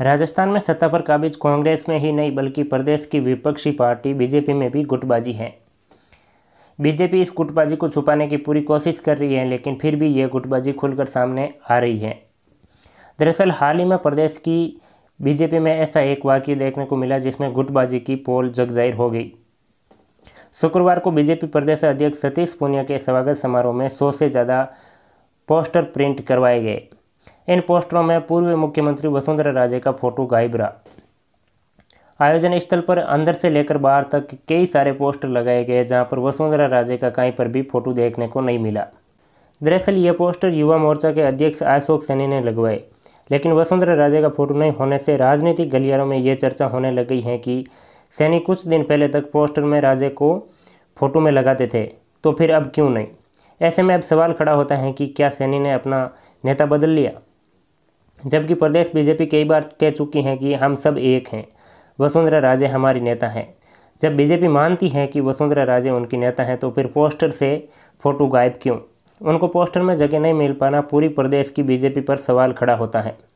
राजस्थान में सत्ता पर काबिज कांग्रेस में ही नहीं बल्कि प्रदेश की विपक्षी पार्टी बीजेपी में भी गुटबाजी है बीजेपी इस गुटबाजी को छुपाने की पूरी कोशिश कर रही है लेकिन फिर भी यह गुटबाजी खुलकर सामने आ रही है दरअसल हाल ही में प्रदेश की बीजेपी में ऐसा एक वाक्य देखने को मिला जिसमें गुटबाजी की पोल जगजाहिर हो गई शुक्रवार को बीजेपी प्रदेश अध्यक्ष सतीश पूनिया के स्वागत समारोह में सौ से ज़्यादा पोस्टर प्रिंट करवाए गए इन पोस्टरों में पूर्व मुख्यमंत्री वसुंधरा राजे का फोटो गायब रहा आयोजन स्थल पर अंदर से लेकर बाहर तक कई सारे पोस्टर लगाए गए जहां पर वसुंधरा राजे का कहीं पर भी फोटो देखने को नहीं मिला दरअसल ये पोस्टर युवा मोर्चा के अध्यक्ष अशोक सैनी ने लगवाए लेकिन वसुंधरा राजे का फोटो नहीं होने से राजनीतिक गलियारों में ये चर्चा होने लगी है कि सैनी कुछ दिन पहले तक पोस्टर में राजे को फोटो में लगाते थे तो फिर अब क्यों नहीं ऐसे में अब सवाल खड़ा होता है कि क्या सैनी ने अपना नेता बदल लिया जबकि प्रदेश बीजेपी कई बार कह चुकी हैं कि हम सब एक हैं वसुंधरा राजे हमारी नेता हैं जब बीजेपी मानती है कि वसुंधरा राजे उनकी नेता हैं तो फिर पोस्टर से फ़ोटो गायब क्यों उनको पोस्टर में जगह नहीं मिल पाना पूरी प्रदेश की बीजेपी पर सवाल खड़ा होता है